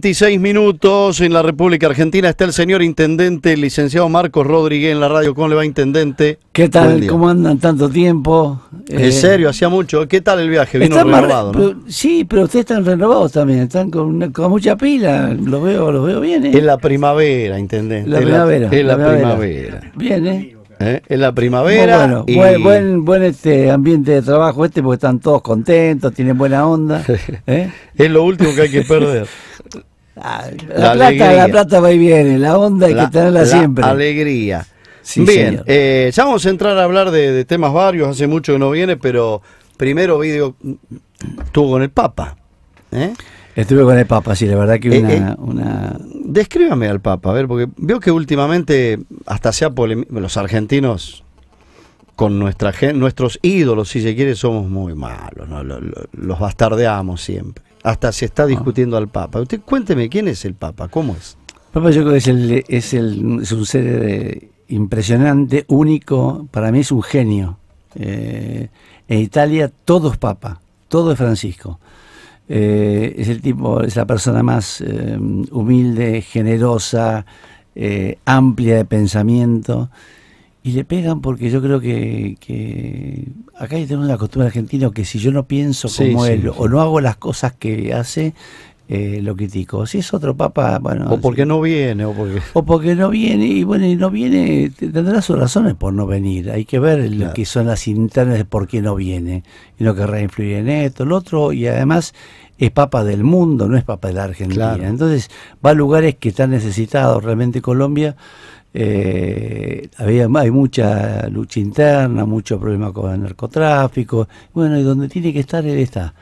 26 minutos en la República Argentina está el señor intendente, el licenciado Marcos Rodríguez en la radio. ¿Cómo le va, intendente? ¿Qué tal? ¿Cómo andan tanto tiempo? En eh, serio, hacía mucho. ¿Qué tal el viaje? Vino renovado, ¿no? Sí, pero ustedes están renovados también, están con, mucha pila. Los veo, veo bien, ¿eh? Es la primavera, intendente. La primavera. Es la, primavera. Bien, ¿eh? ¿eh? Es la primavera. Bueno, buen, este, ambiente de trabajo este porque están todos contentos, tienen buena onda. es lo último que hay que perder. La, plata, la plata va y viene, la onda hay que tenerla la siempre. Alegría. Bien, eh, ya vamos a entrar a hablar de, temas varios, hace mucho que no viene, pero primero vídeo estuvo con el Papa. ¿eh? Estuve con el Papa, sí, la verdad que eh, una, una... Descríbame al Papa, a ver, porque veo que últimamente hasta sea los argentinos con nuestra, nuestros ídolos, si se quiere, somos muy malos, los bastardeamos siempre. Hasta se está ah. discutiendo al Papa. Usted cuénteme, ¿quién es el Papa? ¿Cómo es? Papa yo creo que es, el, un ser eh, impresionante, único, para mí es un genio. Eh, en Italia todo es Papa, todo es Francisco. Eh, es el tipo, es la persona más humilde, generosa, amplia de pensamiento. Y le pegan porque yo creo que, acá hay una costumbre argentina que si yo no pienso como él o no hago las cosas que hace, eh, lo critico. Si es otro papa, bueno. O porque no viene, o porque. no viene, y bueno, y no viene, tendrá sus razones por no venir. Hay que ver lo que son las internas de por qué no viene. Y no querrá influir en esto, lo otro, y además es papa del mundo, no es papa de la Argentina. Entonces va a lugares que están necesitados realmente Colombia. Eh, había, hay mucha lucha interna, mucho problema con el narcotráfico, bueno, y donde tiene que estar él está.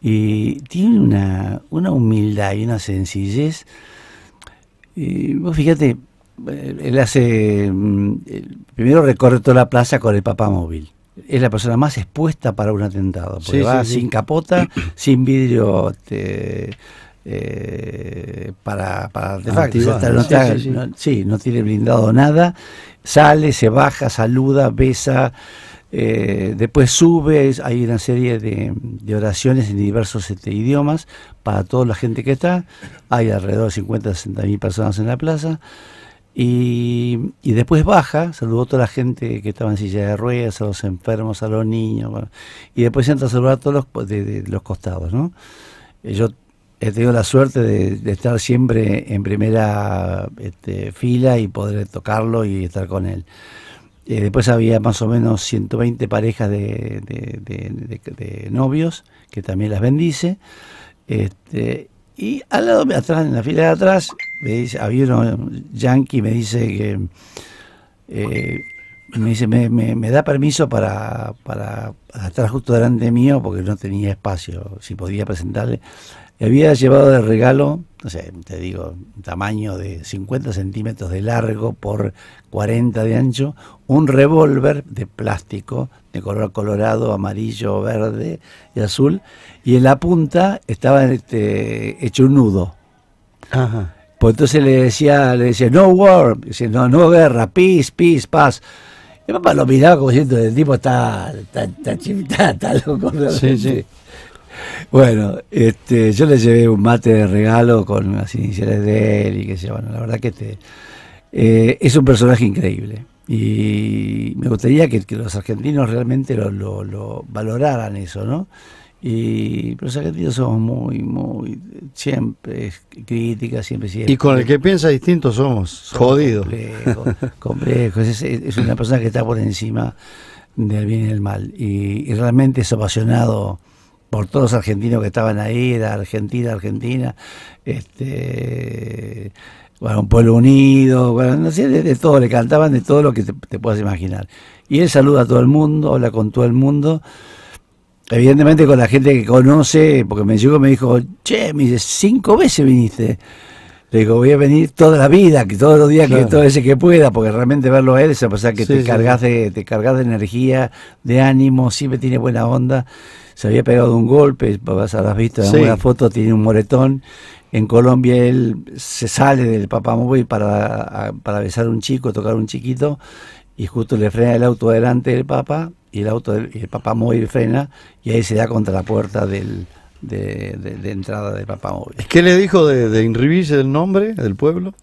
Y tiene una, una humildad y una sencillez. Y vos fíjate, eh, él hace, mm, primero recorre toda la plaza con el papá móvil. Es la persona más expuesta para un atentado, porque va sin capota, sin vidrio... Este, eh, para, para no, sí, No, tiene blindado nada. Sale, se baja, saluda, besa. Eh, después sube, hay una serie de, oraciones en diversos este, idiomas para toda la gente que está. Hay alrededor de 50, 60 mil personas en la plaza. Y, después baja, saludó a toda la gente que estaba en silla de ruedas, a los enfermos, a los niños. y después entra a saludar a todos los, de, los costados. ¿no? Eh, yo he tenido la suerte de, estar siempre en primera este, fila y poder tocarlo y estar con él. Eh, después había más o menos 120 parejas de, novios, que también las bendice. Este, y al lado, atrás, en la fila de atrás, me dice, había un yankee, me dice que eh, me me, da permiso para, para, estar justo delante mío porque no tenía espacio, si podía presentarle. Le había llevado de regalo, no sé, te digo, un tamaño de 50 centímetros de largo por 40 de ancho, un revólver de plástico de color colorado, amarillo, verde y azul, y en la punta estaba este, hecho un nudo. Pues entonces le decía, le no war, no, no guerra, peace, peace, paz. El papá lo miraba como diciendo, el tipo está, está, está, loco. Sí, sí. Bueno, este, yo le llevé un mate de regalo con las iniciales de él y qué sé yo. la verdad que este, eh, es un personaje increíble. Y me gustaría que, los argentinos realmente lo, lo, lo valoraran eso, ¿no? Y los argentinos somos muy, muy, siempre críticas, siempre, siempre. Y con el que piensa distinto somos, jodidos. Complejos, Es, una persona que está por encima del bien y del mal. Y, realmente es apasionado por todos los argentinos que estaban ahí, de Argentina, Argentina, este, bueno, un pueblo unido, bueno, no sé, de, todo, le cantaban de todo lo que te puedas imaginar. Y él saluda a todo el mundo, habla con todo el mundo evidentemente con la gente que conoce, porque me llegó me dijo, che, me dice, cinco veces viniste. Le digo, voy a venir toda la vida, que todos los días, que todo ese que pueda, porque realmente verlo a él se pasa que te, cargas de, te cargas de energía, de ánimo, siempre tiene buena onda. Se había pegado un golpe, vas visto vistas, en una foto tiene un moretón. En Colombia él se sale del Papa para, para besar a un chico, tocar a un chiquito, y justo le frena el auto adelante del Papa y el auto y el papá móvil frena y ahí se da contra la puerta del, de, entrada del papá móvil. ¿Qué le dijo de, de el nombre del pueblo?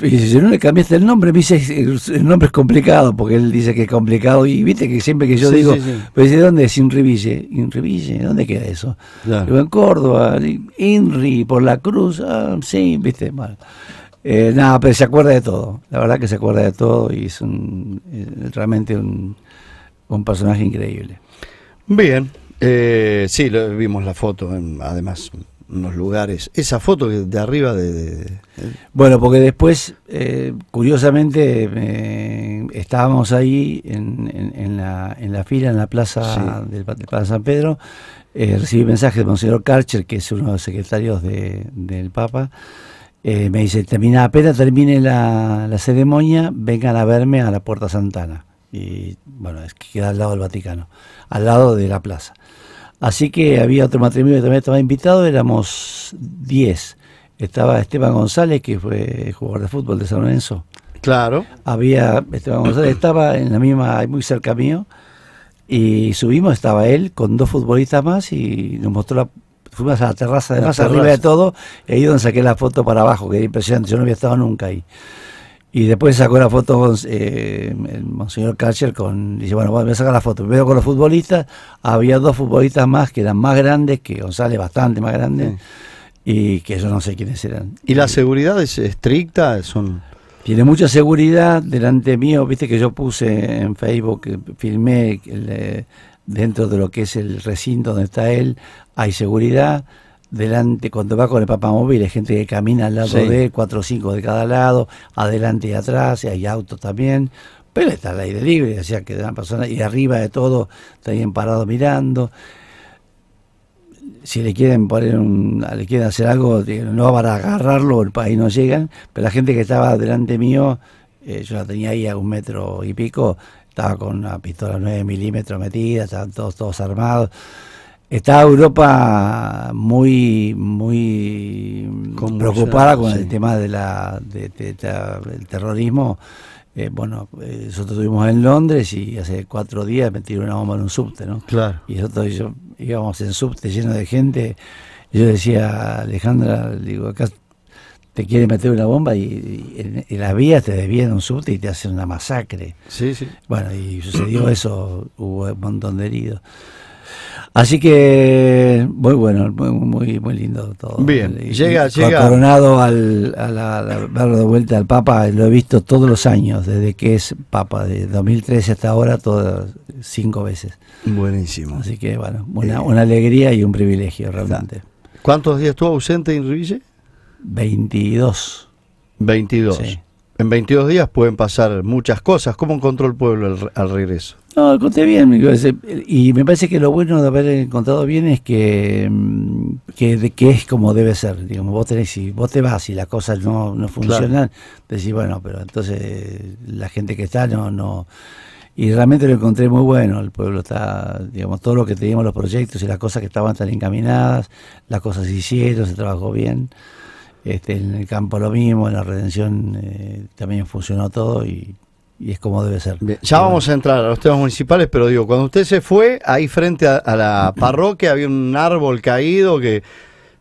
Y dice, no le cambiaste el nombre, dice, el nombre es complicado, porque él dice que es complicado, y viste que siempre que yo digo, ¿de dónde es Inriville? Inriville, ¿dónde queda eso? en Córdoba, Inri, por la cruz, ah, sí, viste, mal. Eh, nada, pero se acuerda de todo, la verdad que se acuerda de todo, y es eh, realmente un, un personaje increíble. Bien, eh, sí, vimos la foto, en, además, unos lugares. Esa foto de arriba de... Bueno, porque después, eh, curiosamente, eh, estábamos ahí en, la, fila, en la plaza del, Plaza San Pedro, recibí mensaje del Monseñor Karcher, que es uno de los secretarios del Papa, me dice, termina, apenas termine la, la ceremonia, vengan a verme a la Puerta Santana y bueno, es que queda al lado del Vaticano, al lado de la plaza. Así que había otro matrimonio que también estaba invitado, éramos 10. Estaba Esteban González, que fue jugador de fútbol de San Lorenzo. Claro. Había Esteban González, estaba en la misma, muy cerca mío, y subimos, estaba él con dos futbolistas más y nos mostró la, fuimos a la terraza de más arriba de todo, y ahí donde saqué la foto para abajo, que era impresionante, yo no había estado nunca ahí. Y después sacó la foto eh, el Monseñor Karcher con. Dice, bueno, voy a sacar la foto. Primero con los futbolistas. Había dos futbolistas más que eran más grandes, que González bastante más grande, y que yo no sé quiénes eran. ¿Y la seguridad es estricta? Son. Tiene mucha seguridad delante mío, viste que yo puse en Facebook, filmé dentro de lo que es el recinto donde está él, hay seguridad, delante, cuando va con el móvil hay gente que camina al lado de cuatro o cinco de cada lado, adelante y atrás, y hay autos también, pero está al aire libre, o sea que una persona, y arriba de todo, bien parado mirando. Si le quieren poner un, le quieren hacer algo, eh, no van a agarrarlo, ahí no llegan, pero la gente que estaba delante mío, eh, yo la tenía ahí a un metro y pico, estaba con una pistola 9 milímetros metida, estaban todos, todos armados está Europa muy muy preocupada con el tema de la del terrorismo. Eh, bueno, eh, nosotros estuvimos en Londres y hace cuatro días metieron una bomba en un subte, ¿no? Claro. Y nosotros íbamos en subte lleno de gente. yo decía, Alejandra, digo, acá te quieren meter una bomba y, en, en, las vías te desvían un subte y te hacen una masacre. Sí, sí. Bueno, y sucedió eso, hubo un montón de heridos. Así que muy bueno, muy, muy, lindo todo. Bien, llega, llega. Coronado al, a la, de vuelta al Papa, lo he visto todos los años, desde que es Papa, de 2013 hasta ahora, todas cinco veces. Buenísimo. Así que bueno, una, eh, alegría y un privilegio realmente. ¿Cuántos días estuvo ausente en Riville? 22. 22 en 22 días pueden pasar muchas cosas. ¿Cómo encontró el pueblo al, regreso? No, encontré bien. Y me parece que lo bueno de haber encontrado bien es que, mm, que, es como debe ser. Digamos, vos tenés, si vos te vas y las cosas no, no funcionan, decís, bueno, pero entonces la gente que está no, no. Y realmente lo encontré muy bueno. El pueblo está, digamos, todo lo que teníamos los proyectos y las cosas que estaban tan encaminadas, las cosas se hicieron, se trabajó bien. Este, en el campo lo mismo, en la redención eh, también funcionó todo y, es como debe ser. ya vamos a entrar a los temas municipales, pero digo, cuando usted se fue, ahí frente a, la parroquia había un árbol caído que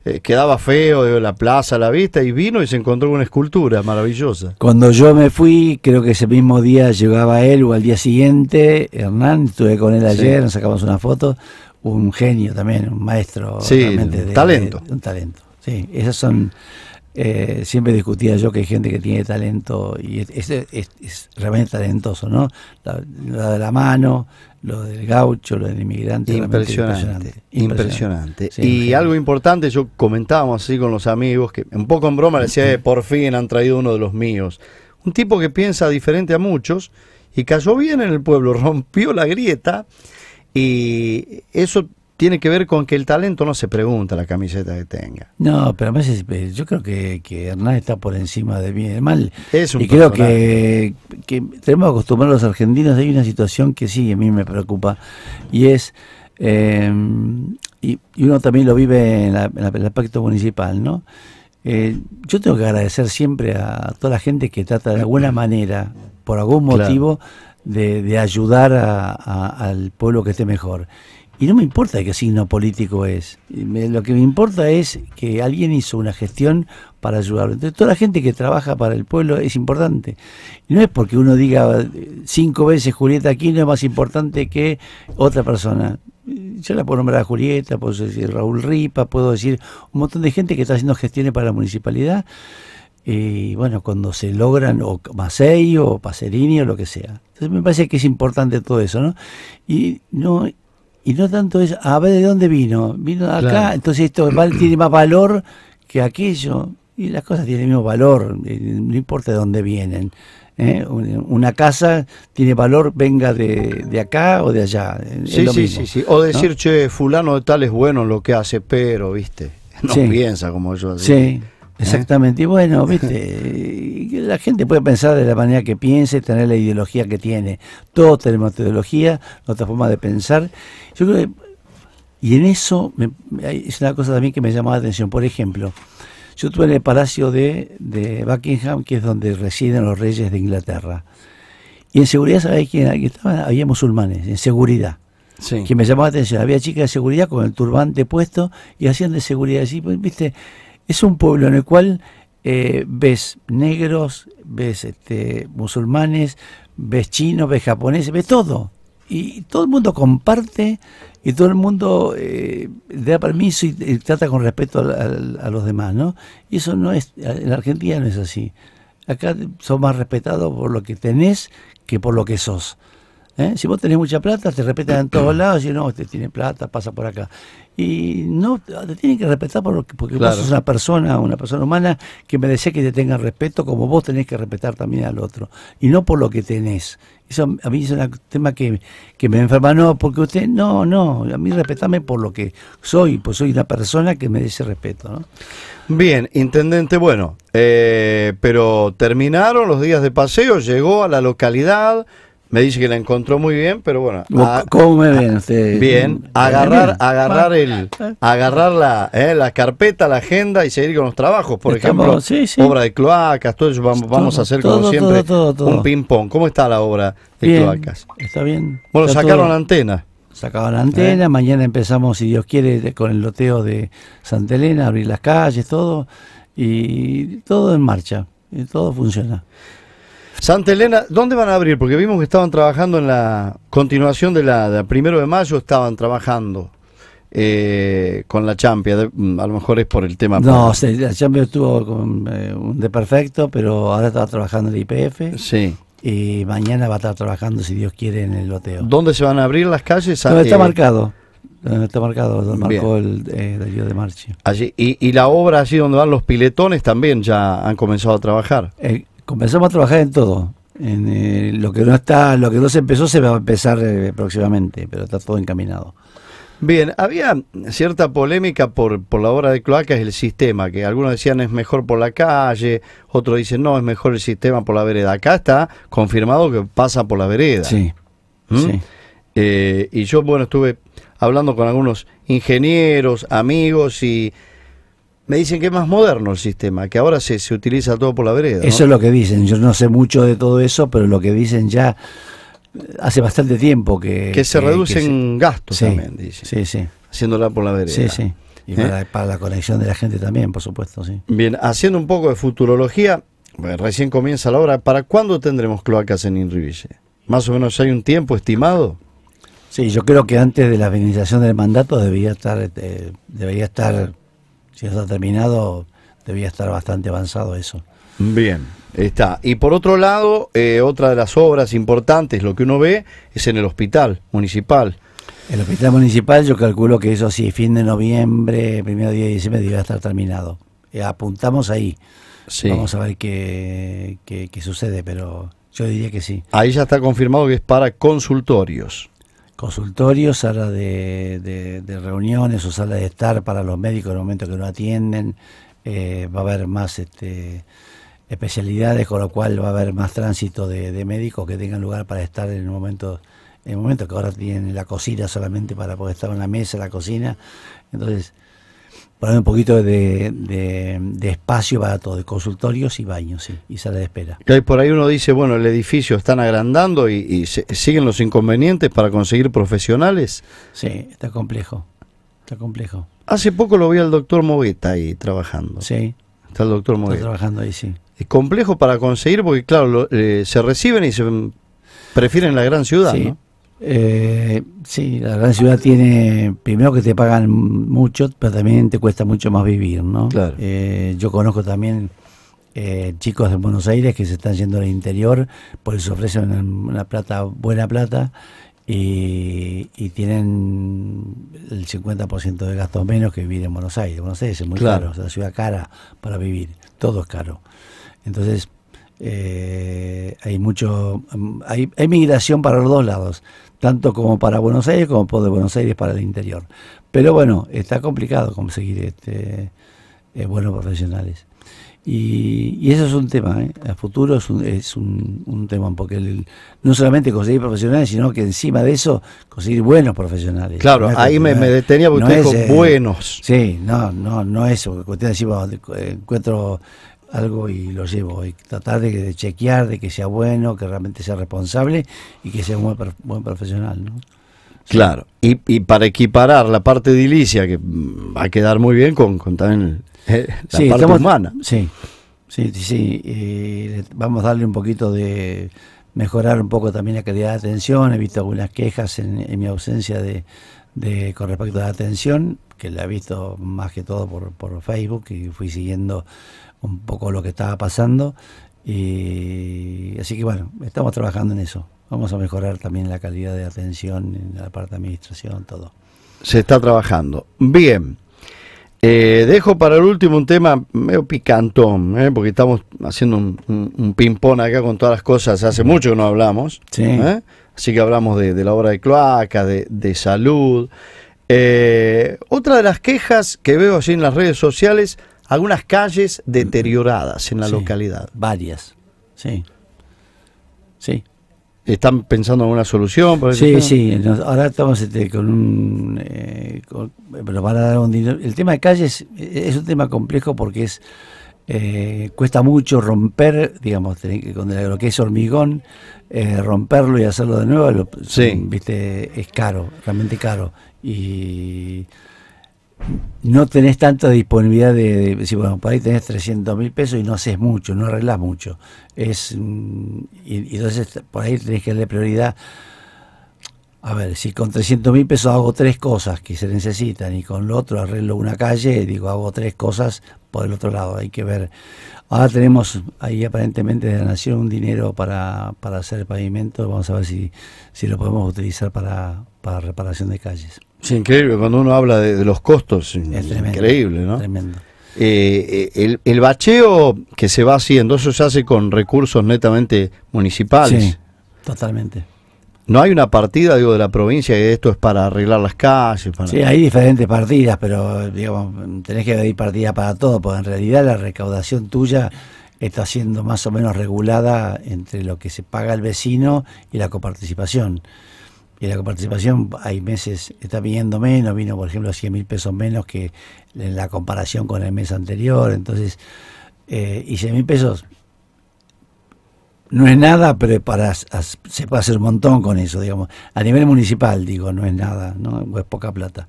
eh, quedaba feo de la plaza a la vista y vino y se encontró una escultura maravillosa. Cuando yo me fui, creo que ese mismo día llegaba él o al día siguiente, Hernán, estuve con él ayer, nos sacamos una foto, un genio también, un maestro. Sí, un talento. un talento, sí, esas son... Eh, siempre discutía yo que hay gente que tiene talento y es, es, realmente talentoso, ¿no? Lo de la mano, lo del gaucho, lo del inmigrante. Impresionante. Impresionante. y algo importante, yo comentábamos así con los amigos, que un poco en broma decía, eh, por fin han traído uno de los míos. Un tipo que piensa diferente a muchos y cayó bien en el pueblo, rompió la grieta y eso tiene que ver con que el talento no se pregunta la camiseta que tenga. No, pero a veces eh, yo creo que, Hernán está por encima de bien y mal. Es un y creo que, que tenemos que a los argentinos, hay una situación que sí, a mí me preocupa, y es... Em, y, uno también lo vive en, la, el aspecto municipal, ¿no? Eh, yo tengo que agradecer siempre a toda la gente que trata de alguna manera, por algún motivo, de, ayudar al pueblo que esté mejor. Y no me importa qué signo político es. lo que me importa es que alguien hizo una gestión para ayudarlo. Entonces, toda la gente que trabaja para el pueblo es importante. no es porque uno diga eh, cinco veces Julieta no es más importante que otra persona. Yo la puedo nombrar Julieta, puedo decir Raúl Ripa, puedo decir un montón de gente que está haciendo gestiones para la municipalidad. Y bueno, cuando se logran, o Macei, o Paserini, o lo que sea. Entonces me parece que es importante todo eso, ¿no? Y no y no tanto es, a ver de dónde vino. Vino de acá, entonces esto tiene más valor que aquello. Y las cosas tienen el mismo valor, eh, no importa de dónde vienen. ¿eh? Una casa tiene valor, venga de, de acá o de allá. Sí, sí, sí, sí, O decir, che, fulano de tal es bueno lo que hace, pero, viste, no piensa como yo. Sí. ¿Eh? Exactamente. Y bueno, viste, la gente puede pensar de la manera que piense, tener la ideología que tiene. Todos tenemos ideología, otra forma de pensar. Yo creo que, y en eso es una cosa también que me llamaba la atención. Por ejemplo, yo estuve en el Palacio de, de, Buckingham, que es donde residen los reyes de Inglaterra. Y en seguridad, sabéis quién estaban? Había musulmanes, en seguridad. Que me llamaba la atención. Había chicas de seguridad con el turbante puesto y hacían de seguridad. Así, pues, viste, es un pueblo en el cual eh, ves negros, ves este, musulmanes, ves chinos, ves japoneses, ves todo. Y todo el mundo comparte y todo el mundo eh, da permiso y, trata con respeto a, los demás, ¿no? Y eso no es, en la Argentina no es así. Acá sos más respetado por lo que tenés que por lo que sos. ¿Eh? Si vos tenés mucha plata, te respetan en todos lados. Y no, usted tiene plata, pasa por acá. Y no, te tienen que respetar porque, porque vos sos una persona, una persona humana que merece que te tengan respeto como vos tenés que respetar también al otro. Y no por lo que tenés. Eso a mí es un tema que, que me enferma. No, porque usted, no, no. A mí respetame por lo que soy, pues soy una persona que merece respeto. Bien, intendente, bueno, eh, pero terminaron los días de paseo, llegó a la localidad me dice que la encontró muy bien, pero bueno. ¿Cómo me ven ustedes? Bien. Agarrar, agarrar ah. el, agarrar eh, la, carpeta, la agenda y seguir con los trabajos. Por ejemplo, obra de cloacas, todo eso vamos, vamos a hacer como siempre un ping pong. ¿Cómo está la obra de cloacas? Está bien. Bueno, sacaron la antena. Sacaron la antena, ¿Eh? mañana empezamos, si Dios quiere, con el loteo de Santa Elena, abrir las calles, todo, y todo en marcha, y todo funciona. Santa Elena, ¿dónde van a abrir? Porque vimos que estaban trabajando en la continuación de la, primero de mayo, estaban trabajando. Eh, con la Champions, mm, a lo mejor es por el tema. No, la Champions estuvo eh, de perfecto, pero ahora está trabajando el IPF. Sí. Y mañana va a estar trabajando, si Dios quiere, en el loteo. ¿Dónde se van a abrir las calles? Ah, eh, donde está marcado. Donde está marcado, marcó el día de Marchi. Allí, y, y, la obra, allí donde van los piletones, también ya han comenzado a trabajar. Comenzamos a trabajar en todo. En, eh, lo que no está, lo que no se empezó se va a empezar eh, próximamente, pero está todo encaminado. Bien, había cierta polémica por, la obra de cloacas el sistema, que algunos decían es mejor por la calle, otros dicen no, es mejor el sistema por la vereda. Acá está confirmado que pasa por la vereda. Sí. ¿Mm? sí. Eh, y yo, bueno, estuve hablando con algunos ingenieros, amigos y me dicen que es más moderno el sistema, que ahora se, se utiliza todo por la vereda. Eso es lo que dicen. Yo no sé mucho de todo eso, pero lo que dicen ya eh, hace bastante tiempo que... Que se reducen gastos también, dicen. Sí, sí. Haciéndola por la vereda. Sí, sí. Y ¿Eh? para, la conexión de la gente también, por supuesto, sí. Bien, haciendo un poco de futurología, recién comienza la obra. ¿Para cuándo tendremos cloacas en Inriville? ¿Más o menos hay un tiempo estimado? Sí, yo creo que antes de la finalización del mandato debería estar, este, debería estar si está terminado, debía estar bastante avanzado eso. Bien, está. Y por otro lado, eh, otra de las obras importantes, lo que uno ve, es en el hospital municipal. El hospital municipal yo calculo que eso sí, fin de noviembre, primero día de diciembre a estar terminado. Eh, apuntamos ahí. Vamos a ver qué, qué, qué sucede, pero yo diría que sí. Ahí ya está confirmado que es para consultorios consultorios, salas de, reuniones o salas de estar para los médicos en el momento que no atienden. Eh, va a haber más este, especialidades, con lo cual va a haber más tránsito de, de médicos que tengan lugar para estar en el momento en el momento que ahora tienen la cocina solamente para poder estar en la mesa, la cocina. Entonces, poner un poquito de, espacio para todo, de consultorios y baños sí, y sala de espera. Que por ahí uno dice, bueno, el edificio están agrandando y, siguen los inconvenientes para conseguir profesionales. Sí, está complejo, está complejo. Hace poco lo vi al doctor Mogueta ahí trabajando. Sí. Está el doctor Mogueta. Está trabajando ahí, sí. Es complejo para conseguir porque, claro, eh, se reciben y se prefieren la gran ciudad, sí. ¿no? Eh, sí, la gran ciudad tiene, primero que te pagan mucho, pero también te cuesta mucho más vivir, ¿no? Eh, yo conozco también eh, chicos de Buenos Aires que se están yendo al interior, por eso ofrecen una plata, buena plata, y, tienen el 50% de gastos menos que vivir en Buenos Aires. Buenos Aires es muy caro, es una ciudad cara para vivir, todo es caro. Entonces, eh, hay mucho hay, hay, migración para los dos lados tanto como para Buenos Aires como por de Buenos Aires para el interior. Pero bueno, está complicado conseguir este, buenos eh, profesionales. Y, eso es un tema, ¿eh? el futuro es, un, es un, un tema, porque no solamente conseguir profesionales, sino que encima de eso conseguir buenos profesionales. Claro, ahí me, detenía porque usted dijo eh, buenos. Sí, no, no, no es cuestión de decir, encuentro algo y lo llevo. Y tratar de, chequear, de que sea bueno, que realmente sea responsable y que sea un buen, profesional, Claro, y, para equiparar la parte edilicia, que va a quedar muy bien con, también eh, la parte humana. Sí, sí, sí. Eh, vamos a darle un poquito de mejorar un poco también la calidad de atención. He visto algunas quejas en, mi ausencia de, con respecto a la atención, que la he visto más que todo por, por Facebook, y fui siguiendo un poco lo que estaba pasando. Y así que bueno, estamos trabajando en eso. Vamos a mejorar también la calidad de atención en la parte de administración, todo. Se está trabajando. Bien. Eh, dejo para el último un tema medio picantón, ¿eh? porque estamos haciendo un, ping-pong acá con todas las cosas. Hace mucho que no hablamos. Sí. ¿eh? Así que hablamos de, la obra de cloaca, de, de salud. otra de las quejas que veo allí en las redes sociales algunas calles mm, mm. deterioradas en la localidad. Varias, sí. Sí. ¿Están pensando en alguna solución? sí, sí. ahora estamos este, con un... Eh, pero van a dar un dinero. El tema de calles eh, es un tema complejo porque es... Eh, cuesta mucho romper, digamos, con lo que es hormigón, romperlo y hacerlo de nuevo, sí. viste, es caro, realmente caro. Y no tenés tanta disponibilidad de, si, bueno, por ahí tenés 300 mil pesos y no haces mucho, no arreglas mucho. Es, mm, y, entonces por ahí tenés que darle prioridad. A ver, si con 300 mil pesos hago tres cosas que se necesitan y con lo otro arreglo una calle, digo, hago tres cosas por el otro lado, hay que ver. Ahora tenemos ahí aparentemente de la Nación un dinero para, para hacer pavimento, vamos a ver si, si lo podemos utilizar para, para reparación de calles. Sí, increíble, cuando uno habla de, los costos, es increíble, ¿no? Tremendo. Eh, eh, el, el, bacheo que se va haciendo, eso se hace con recursos netamente municipales. Sí, totalmente. No hay una partida, digo, de la provincia que esto es para arreglar las calles. Sí, hay diferentes partidas, pero digamos, tenés que pedir partidas para todo, porque en realidad la recaudación tuya está siendo más o menos regulada entre lo que se paga el vecino y la coparticipación la coparticipación hay meses está viniendo menos, vino por ejemplo 100 mil pesos menos que en la comparación con el mes anterior, entonces, eh, y 100 mil pesos no es nada, pero para, se puede hacer un montón con eso, digamos, a nivel municipal digo, no es nada, ¿no? es poca plata.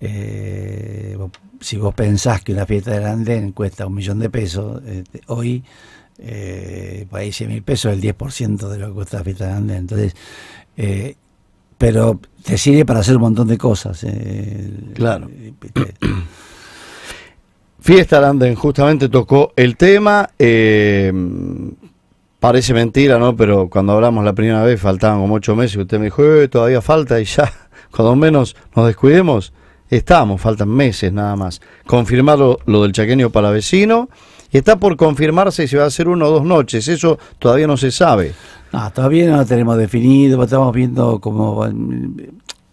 Eh, si vos pensás que una fiesta del andén cuesta un millón de pesos, este, hoy eh, por ahí 100 mil pesos el 10% de lo que cuesta la fiesta del andén. Entonces, eh, pero te sirve para hacer un montón de cosas. Eh, claro. Eh, Fiesta Landen justamente tocó el tema. Eh, parece mentira, ¿no? Pero cuando hablamos la primera vez faltaban como ocho meses. Usted me dijo, todavía falta y ya, cuando menos nos descuidemos, estamos, faltan meses nada más. confirmar lo del chaqueño para vecino. y Está por confirmarse si va a hacer uno o dos noches. Eso todavía no se sabe. No, todavía no lo tenemos definido, estamos viendo cómo...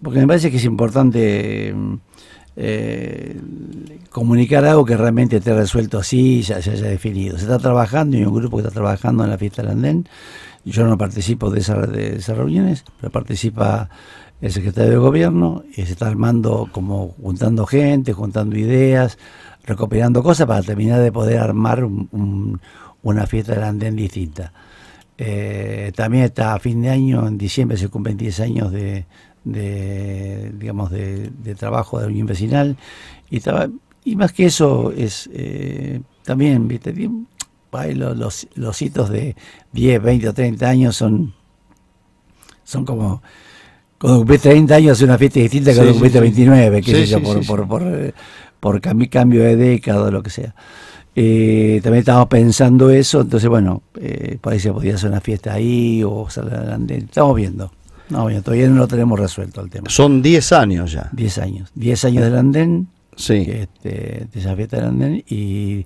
porque me parece que es importante eh, comunicar algo que realmente esté resuelto así y ya se haya definido. Se está trabajando hay un grupo que está trabajando en la fiesta del Andén. Yo no participo de, de esas reuniones, pero participa el secretario de gobierno y se está armando como juntando gente, juntando ideas, recopilando cosas para terminar de poder armar una fiesta del Andén distinta. Eh, también a fin de año, en diciembre se cumplen 10 años de, digamos de, trabajo de la Unión Vecinal y, más que eso es eh, también ¿viste? Los, hitos de 10, 20 o 30 años son, son como cuando 30 años es una fiesta distinta que cuando 29, por, por, eh, por, cambio de década o lo que sea. Eh, también estaba pensando eso, entonces bueno, eh, parece que podía hacer una fiesta ahí o Estamos viendo. No, todavía no lo tenemos resuelto el tema. Son 10 años ya. 10 años. 10 años del andén. Este, de esa fiesta del andén y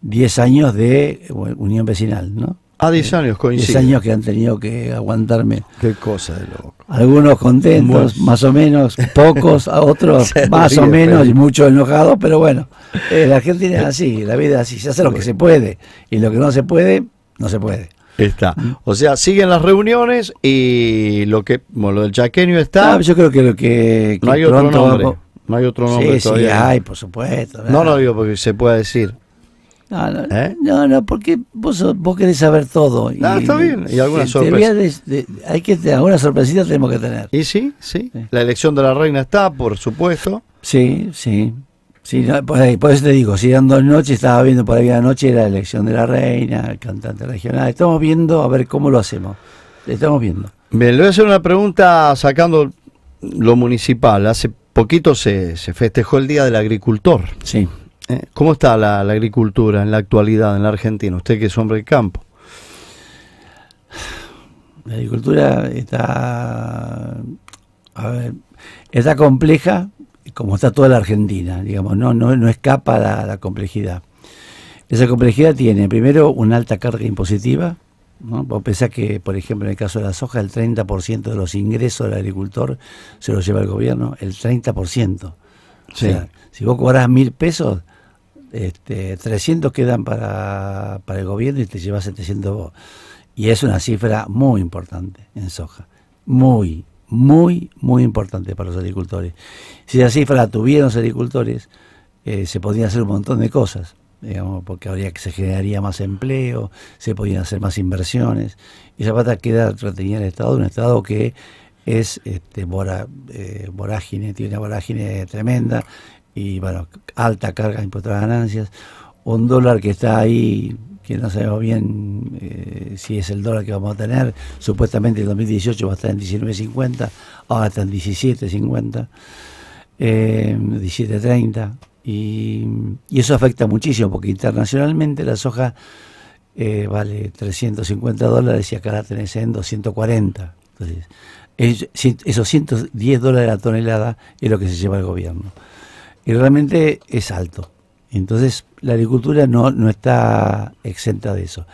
10 años de unión vecinal, ¿no? 10 ah, eh, años, coincide. 10 años que han tenido que aguantarme. Qué cosa de loco. Algunos contentos, más o menos, pocos, otros más o menos y muchos enojados, pero bueno, eh, la gente es así, la vida es así, se hace lo que se puede y lo que no se puede, no se puede. Está. Mm. O sea, siguen las reuniones y lo que lo del chaqueño está. Ah, yo creo que lo que, no hay otro nombre. No hay otro nombre. Sí, sí, hay, por supuesto. No lo digo porque se puede decir. ¿Eh? No, no, porque vos, querés saber todo. Y, ah, está bien. Y alguna hay que, alguna sorpresita tenemos que tener. Y sí, sí, La elección de la reina está, por supuesto. Sí, sí. sí no, por, eso te digo, si eran dos noches, estaba viendo por ahí la noche la elección de la reina, el cantante regional. Estamos viendo a ver cómo lo hacemos. Estamos viendo. Bien, le voy a hacer una pregunta sacando lo municipal. Hace poquito se, se festejó el Día del Agricultor. Sí. Eh, ¿Cómo está la, agricultura en la actualidad en la Argentina? Usted que es hombre de campo. La agricultura está, a está compleja, como está toda la Argentina, digamos, no, no, no escapa la, complejidad. Esa complejidad tiene, primero, una alta carga impositiva. ¿no? Vos que, por ejemplo, en el caso de la soja, el 30% de los ingresos del agricultor se los lleva el gobierno, el 30%. O sea, si vos cobrás mil pesos, este, 300 quedan para, el gobierno y te llevas 700 Y es una cifra muy importante en soja. Muy, muy, muy importante para los agricultores. Si esa cifra la tuvieran los agricultores, eh, se podían hacer un montón de cosas. Digamos, porque habría que se generaría más empleo, se podían hacer más inversiones, y Zapata queda retenida tenía el Estado, un Estado que es este, eh, vorágine, tiene una vorágine tremenda, y bueno, alta carga impuestos a ganancias, un dólar que está ahí, que no sabemos bien eh, si es el dólar que vamos a tener, supuestamente el 2018 va a estar en 19.50, ahora está en 17.50, eh, 17.30, y, y, eso afecta muchísimo porque internacionalmente la soja eh, vale 350 dólares y acá la tenés en 240. Entonces, esos 110 dólares la tonelada es lo que se lleva el gobierno y realmente es alto. Entonces la agricultura no, no está exenta de eso.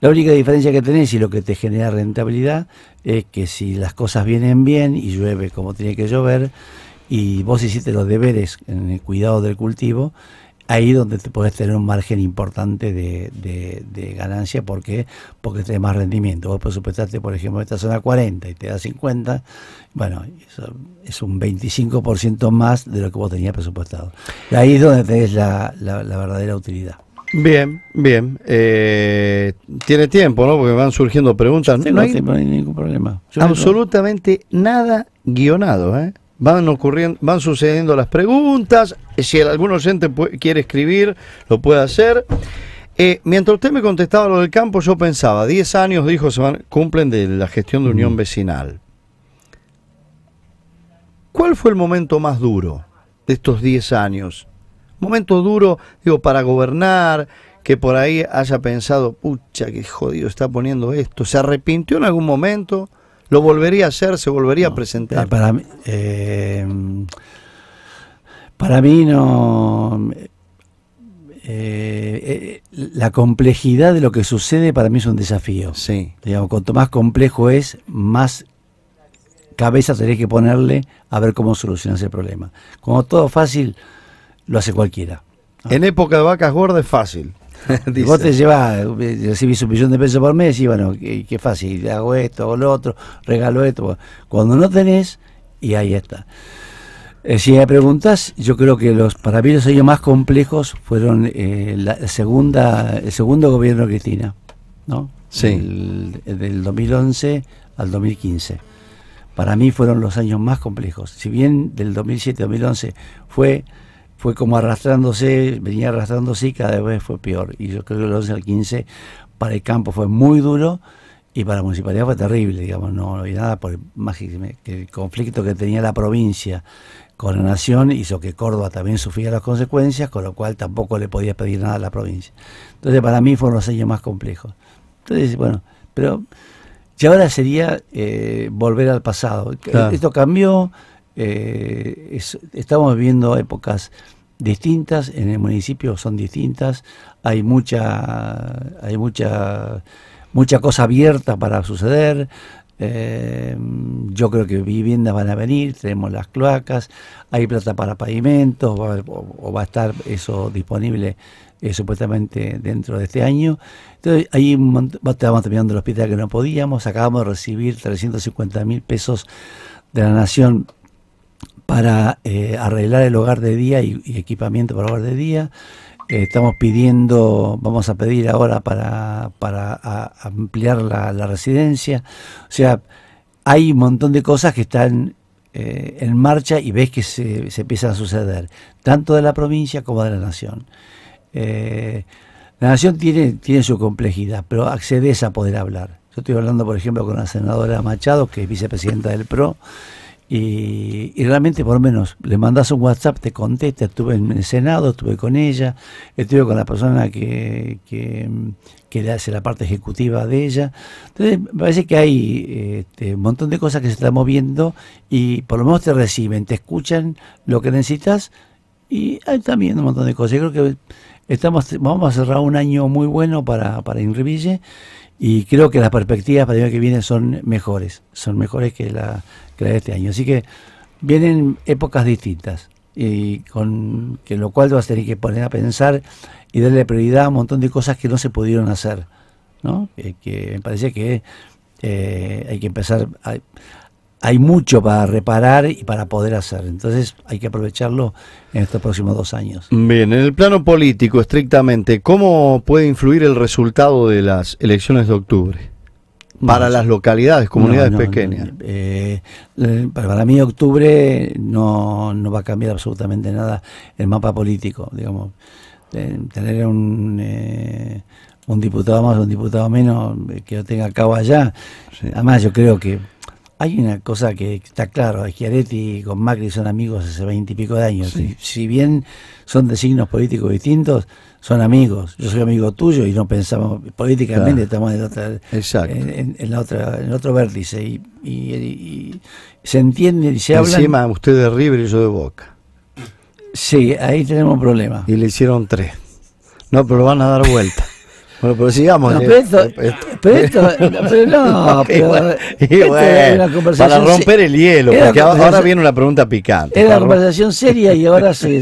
La única diferencia que tenés y lo que te genera rentabilidad es que si las cosas vienen bien y llueve como tiene que llover y vos hiciste los deberes en el cuidado del cultivo, ahí donde te puedes tener un margen importante de, ganancia. porque qué? Porque tenés más rendimiento. Vos presupuestaste, por ejemplo, esta zona 40 y te da 50. Bueno, es un 25% más de lo que vos tenías presupuestado. ahí es donde tenés la, la, verdadera utilidad. Bien, bien. Eh, tiene tiempo, ¿no? Porque van surgiendo preguntas. no, hay, ningún problema. absolutamente nada guionado, ¿eh? Van, ocurriendo, van sucediendo las preguntas. Si algún oyente quiere escribir, lo puede hacer. Eh, mientras usted me contestaba lo del campo, yo pensaba, 10 años, dijo, van, cumplen de la gestión de unión mm. vecinal. ¿Cuál fue el momento más duro de estos 10 años? Momento duro, digo, para gobernar, que por ahí haya pensado, pucha, qué jodido está poniendo esto. ¿Se arrepintió en algún momento? ¿Lo volvería a hacer? ¿Se volvería a presentar? Eh, para mí, eh, para mí no... Eh, la complejidad de lo que sucede para mí es un desafío. Sí. Digamos, cuanto más complejo es, más cabeza tenés que ponerle a ver cómo solucionas el problema. Como todo fácil, lo hace cualquiera. En época de vacas gordas es fácil. Vos te llevas, recibís un millón de pesos por mes y bueno, qué, fácil, hago esto, hago lo otro, regalo esto. Cuando no tenés, y ahí está. Eh, si me preguntas, yo creo que los para mí los años más complejos fueron eh, la segunda, el segundo gobierno de Cristina, ¿no? Sí. del 2011 al 2015. Para mí fueron los años más complejos. Si bien del 2007-2011 fue fue como arrastrándose, venía arrastrándose y cada vez fue peor. Y yo creo que el 11 al 15 para el campo fue muy duro y para la municipalidad fue terrible, digamos, no, había nada, por, más que, el conflicto que tenía la provincia con la nación hizo que Córdoba también sufriera las consecuencias, con lo cual tampoco le podía pedir nada a la provincia. Entonces para mí fueron los años más complejos. Entonces, bueno, pero ya ahora sería eh, volver al pasado. Esto cambió, eh, estamos viviendo épocas distintas, en el municipio son distintas, hay mucha, hay mucha, mucha cosa abierta para suceder. Eh, yo creo que viviendas van a venir, tenemos las cloacas, hay plata para pavimentos, o, va a estar eso disponible eh, supuestamente dentro de este año. Entonces, ahí estábamos terminando el hospital que no podíamos, acabamos de recibir 350 mil pesos de la Nación para eh, arreglar el hogar de día y, equipamiento para hogar de día. Eh, estamos pidiendo, vamos a pedir ahora para, ampliar la, residencia. O sea, hay un montón de cosas que están eh, en marcha y ves que se, se, empiezan a suceder, tanto de la provincia como de la nación. la nación tiene, tiene su complejidad, pero accedes a poder hablar. Yo estoy hablando, por ejemplo, con la senadora Machado, que es vicepresidenta del PRO, y, realmente por lo menos le mandas un WhatsApp, te contesta, estuve en el Senado, estuve con ella, estuve con la persona que, que, que le hace la parte ejecutiva de ella. Entonces me parece que hay este, un montón de cosas que se están moviendo y por lo menos te reciben, te escuchan lo que necesitas y hay también un montón de cosas. Yo creo que estamos vamos a cerrar un año muy bueno para, para Inriville y creo que las perspectivas para el año que viene son mejores, son mejores que la, de este año. Así que vienen épocas distintas y con que lo cual vas a tener que poner a pensar y darle prioridad a un montón de cosas que no se pudieron hacer, ¿no? Eh, que me parece que eh, hay que empezar a, hay mucho para reparar y para poder hacer. Entonces hay que aprovecharlo en estos próximos dos años. Bien, en el plano político estrictamente, ¿cómo puede influir el resultado de las elecciones de octubre? Para las localidades, comunidades pequeñas. Eh, eh, para mí octubre no, va a cambiar absolutamente nada el mapa político, digamos. Eh, tener un... un diputado más, un diputado menos, que lo tenga a cabo allá. Además, yo creo que hay una cosa que está claro, Schiaretti con Macri son amigos hace veintipico y pico de años. Si, bien son de signos políticos distintos, son amigos. Yo soy amigo tuyo y no pensamos, políticamente estamos en, otra, en, otra, en otro vértice. Y, se entiende y se habla. Encima usted de River y yo de Boca. Sí, ahí tenemos un problema. Y le hicieron tres. No, pero van a dar vuelta. pero sigamos. pero, no, para romper el hielo, porque ahora viene una pregunta picante. Era una conversación seria y ahora se,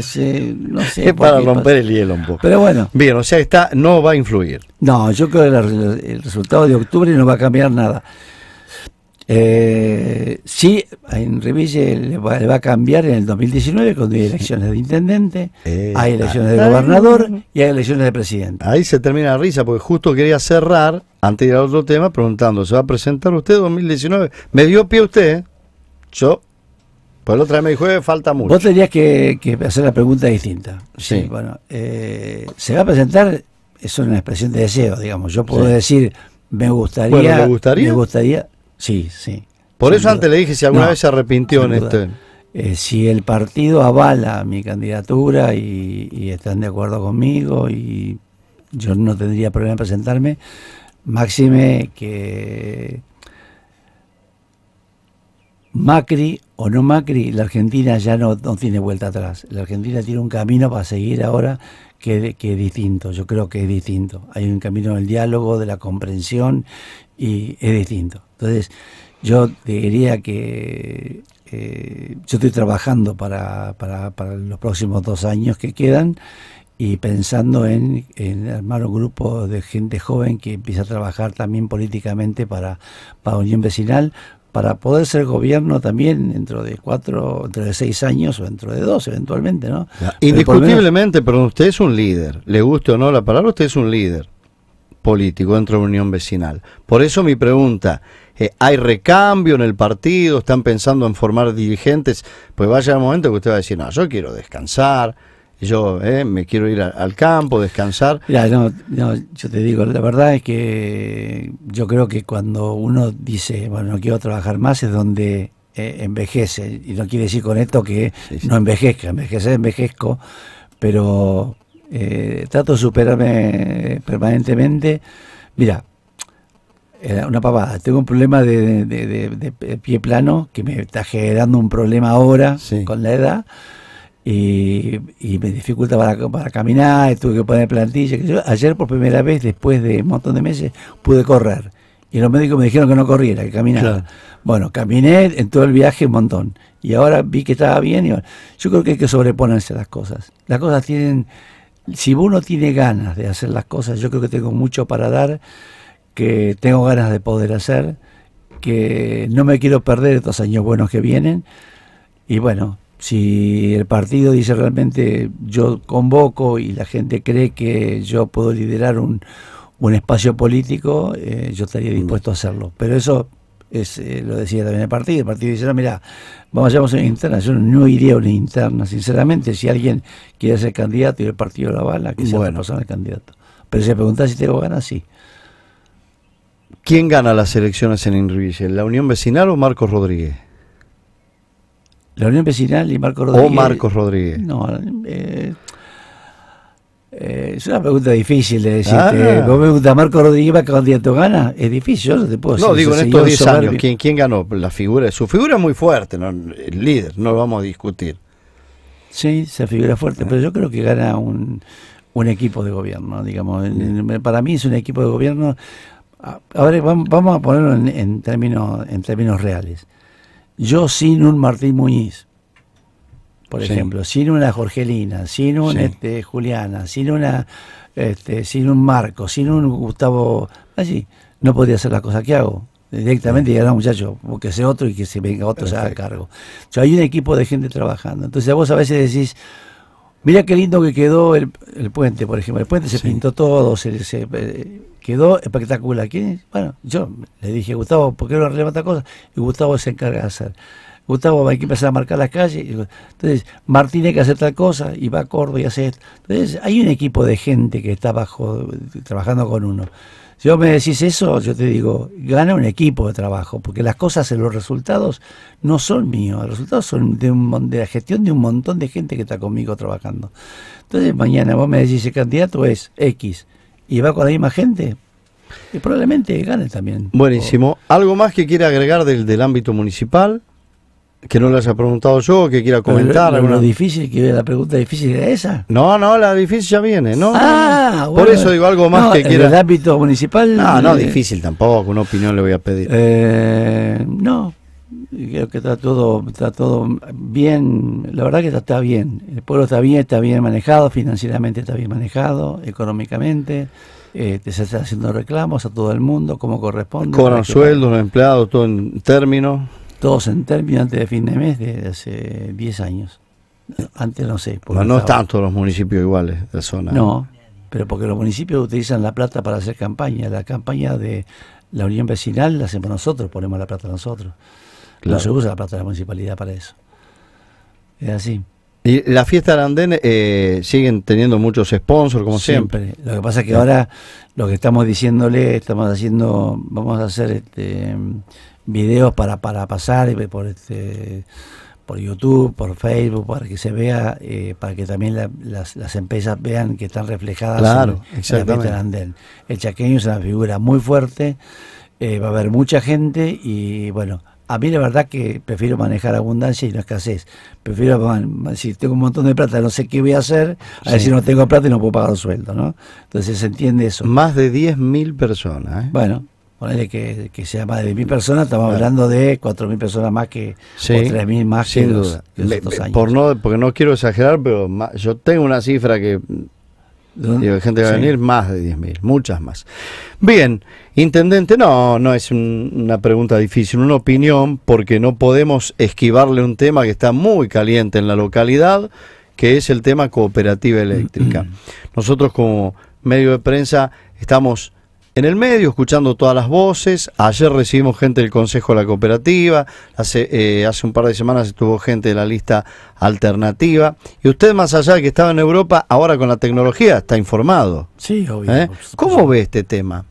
Es para romper el hielo un poco. Pero bueno. Bien, o sea, está, no va a influir. No, yo creo que el resultado de octubre no va a cambiar nada. Eh, sí, en Reville le va, a cambiar en el 2019 cuando eh, hay elecciones de intendente, hay elecciones de gobernador y hay elecciones de presidente. Ahí se termina la risa porque justo quería cerrar, antes de ir al otro tema, preguntando, ¿se va a presentar usted 2019? Me dio pie usted, ¿eh? yo, por la otra vez me dijo, eh, falta mucho. Vos tenías que, hacer la pregunta distinta. Sí. bueno, ¿se va a presentar? Es una expresión de deseo, digamos. Yo puedo decir, me gustaría, me gustaría Sí, sí. Por eso antes le dije si alguna vez se arrepintió en este. Eh, si el partido avala mi candidatura y, están de acuerdo conmigo y yo no tendría problema en presentarme, máxime que Macri o no Macri, la Argentina ya no, no tiene vuelta atrás. La Argentina tiene un camino para seguir ahora que, es distinto, yo creo que es distinto. Hay un camino del diálogo, de la comprensión y es distinto. Entonces, yo diría que eh, yo estoy trabajando para, los próximos dos años que quedan y pensando en, armar un grupo de gente joven que empiece a trabajar también políticamente para, para Unión Vecinal para poder ser gobierno también dentro de cuatro, entre de seis años o dentro de dos eventualmente, ¿no? indiscutiblemente, pero usted es un líder, le guste o no la palabra, usted es un líder político dentro de la Unión Vecinal. Por eso mi pregunta, eh, ¿hay recambio en el partido? ¿Están pensando en formar dirigentes? Pues vaya el momento que usted va a decir, no, yo quiero descansar, yo eh, me quiero ir al campo, descansar. Mira, no, yo te digo, la verdad es que yo creo que cuando uno dice, bueno, no quiero trabajar más, es donde eh, envejece. Y no quiere decir con esto que no envejezca, envejece envejezco, pero eh, trato de superarme permanentemente. Mira, una pavada. Tengo un problema de, pie plano que me está generando un problema ahora con la edad y, me dificulta para, caminar, tuve que poner plantilla. ayer por primera vez, después de un montón de meses, pude correr. Y los médicos me dijeron que no corriera, que caminara. Bueno, caminé en todo el viaje un montón. Y ahora vi que estaba bien. Y yo creo que hay que sobreponerse a las cosas. Las cosas tienen... Si uno tiene ganas de hacer las cosas, yo creo que tengo mucho para dar, que tengo ganas de poder hacer, que no me quiero perder estos años buenos que vienen. Y bueno, si el partido dice realmente yo convoco y la gente cree que yo puedo liderar un, espacio político, eh, yo estaría mm. dispuesto a hacerlo. Pero eso es, eh, lo decía también el partido. El partido dice, mira, vamos a a una interna. Yo no iría a una interna, sinceramente. Si alguien quiere ser candidato y el partido lo avala, que sea bueno. persona el candidato. Pero si me preguntás si tengo ganas, sí. ¿Quién gana las elecciones en ¿La Unión Vecinal o Marcos Rodríguez? La Unión Vecinal y Marcos Rodríguez. O Marcos Rodríguez. Eh, eh, es una pregunta difícil de decirte. Ah, Marcos Rodríguez va candidato gana? Es difícil, yo no decir. digo, en estos 10 años, ¿quién, ganó? La figura, su figura es muy fuerte, el líder, no lo vamos a discutir. Sí, esa figura fuerte, eh. pero yo creo que gana un, equipo de gobierno, digamos. Mm. Para mí es un equipo de gobierno. Ahora vamos a ponerlo términos, en términos reales yo sin un Martín Muñiz, por ejemplo, sin una Jorgelina, sin un este, Juliana, sin una este, sin un Marco, sin un Gustavo, así, no podría hacer las cosas que hago. Directamente y un muchacho, que sea otro y que se venga otro se haga cargo. hay un equipo de gente trabajando. Entonces vos a veces decís, Mira qué lindo que quedó el, puente, por ejemplo. El puente se pintó todo, se, eh, quedó espectacular. ¿Quién? Bueno, yo le dije, Gustavo, ¿por qué no arreglamos esta cosa? Y Gustavo se encarga de hacer. Gustavo hay que empezar a marcar las calles. Entonces, Martínez que hacer tal cosa y va a Córdoba y hace esto. Entonces, hay un equipo de gente que está bajo, trabajando con uno. Si vos me decís eso, yo te digo, gana un equipo de trabajo, porque las cosas, en los resultados no son míos, los resultados son de, un, de la gestión de un montón de gente que está conmigo trabajando. Entonces mañana vos me decís, el candidato es X, y va con la misma gente, probablemente gane también. Buenísimo. ¿Algo más que quiera agregar del ámbito municipal? que no lo haya preguntado yo, que quiera comentar. Pero, difícil, que la pregunta difícil era esa. No, no, la difícil ya viene, ¿no? Ah, Por eso digo algo más que quiera. ¿El ámbito municipal? No, no, difícil tampoco, una opinión le voy a pedir. Eh, no, creo que está todo, está todo bien, la verdad que está, bien. El pueblo está bien, está bien manejado, financieramente está bien manejado, económicamente. Este, se está haciendo reclamos a todo el mundo como corresponde. Cobran sueldos, los empleados, todo en términos todos en términos antes de fin de mes de hace 10 años. Antes no sé. Pero no están todos los municipios iguales de zona. No, pero porque los municipios utilizan la plata para hacer campaña. La campaña de la unión vecinal la hacemos nosotros, ponemos la plata nosotros. No se usa la plata de la municipalidad para eso. Es así. ¿Y la fiesta Arandén eh, siguen teniendo muchos sponsors, como siempre. siempre. Lo que pasa es que ahora lo que estamos diciéndole, estamos haciendo, vamos a hacer este videos para, para pasar eh, por este por YouTube, por Facebook, para que se vea, eh, para que también las, empresas vean que están reflejadas en, exactamente. andén. El chaqueño es una figura muy fuerte, eh, va a haber mucha gente y bueno, a mí la verdad que prefiero manejar abundancia y no escasez. Prefiero, si tengo un montón de plata, no sé qué voy a hacer, a ver si no tengo plata y no puedo pagar el sueldo, ¿no? Entonces se entiende eso. Más de 10.000 personas. ¿eh? Bueno, ponele que, sea más de 10.000 personas, estamos hablando de 4.000 personas más que, sí, o 3.000 más sin que duda. Los, Por no, porque no quiero exagerar, pero yo tengo una cifra que Digo, gente va a venir más de 10.000, muchas más. Bien, intendente, no, no es una pregunta difícil, una opinión, porque no podemos esquivarle un tema que está muy caliente en la localidad, que es el tema cooperativa eléctrica. Mm-hmm. Nosotros como medio de prensa estamos en el medio, escuchando todas las voces. Ayer recibimos gente del Consejo de la Cooperativa, eh, hace, un par de semanas estuvo gente de la lista alternativa. Y usted, más allá de que estaba en Europa, ahora con la tecnología está informado. Sí, obvio. ¿Eh? ¿Cómo ve este tema?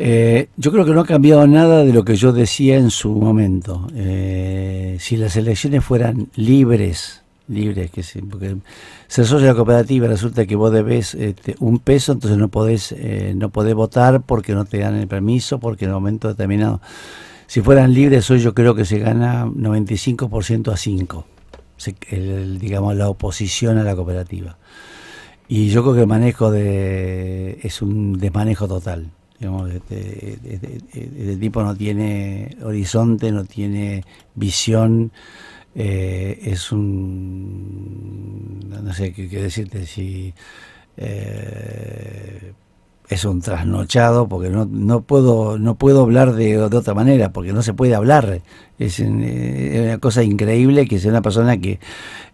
Eh, yo creo que no ha cambiado nada de lo que yo decía en su momento. si las elecciones fueran libres, libres, que se, porque ser socio de la cooperativa resulta que vos debes este, un peso, entonces no podés, eh, no podés votar porque no te dan el permiso, porque en un momento determinado. Si fueran libres hoy yo creo que se gana 95% a 5, el, digamos la oposición a la cooperativa. Y yo creo que el manejo de, es un desmanejo total. Digamos, este, este, este tipo no tiene horizonte, no tiene visión. Eh, es un, no sé qué, decirte, si eh, es un trasnochado, porque no, no, puedo, no puedo hablar de, de otra manera, porque no se puede hablar. Es, eh, una cosa increíble que sea una persona que